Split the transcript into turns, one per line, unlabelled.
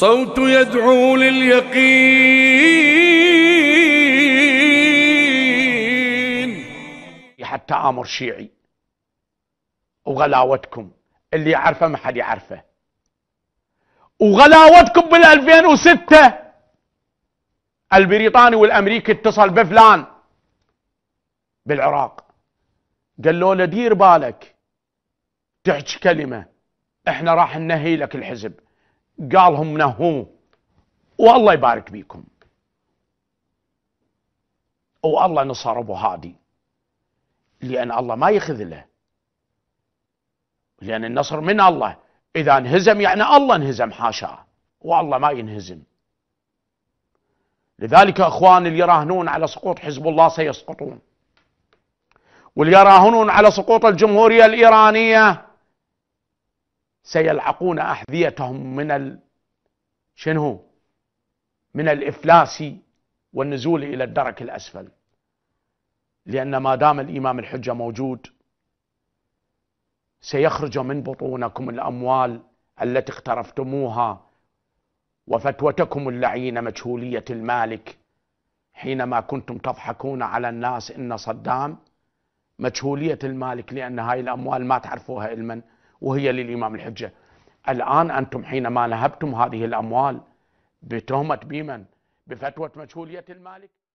صوت يدعو لليقين حتى امر شيعي وغلاوتكم اللي يعرفه ما حد يعرفه وغلاوتكم بال 2006 البريطاني والامريكي اتصل بفلان بالعراق قال له دير بالك تحكي كلمه احنا راح ننهي لك الحزب قالهم نهو والله يبارك بيكم والله نصر ابو هادي لان الله ما يخذله لان النصر من الله اذا انهزم يعني الله انهزم حاشاه والله ما ينهزم لذلك اخوان اللي يراهنون على سقوط حزب الله سيسقطون واللي يراهنون على سقوط الجمهوريه الايرانيه سيلعقون أحذيتهم من ال... شنو من الإفلاس والنزول إلى الدرك الأسفل لأن ما دام الإمام الحجة موجود سيخرج من بطونكم الأموال التي اقترفتموها وفتوتكم اللعينة مجهولية المالك حينما كنتم تضحكون على الناس إن صدام مجهولية المالك لأن هاي الأموال ما تعرفوها المن وهي للإمام الحجة الآن أنتم حينما نهبتم هذه الأموال بتهمة بيمن بفتوه مجهولية المالك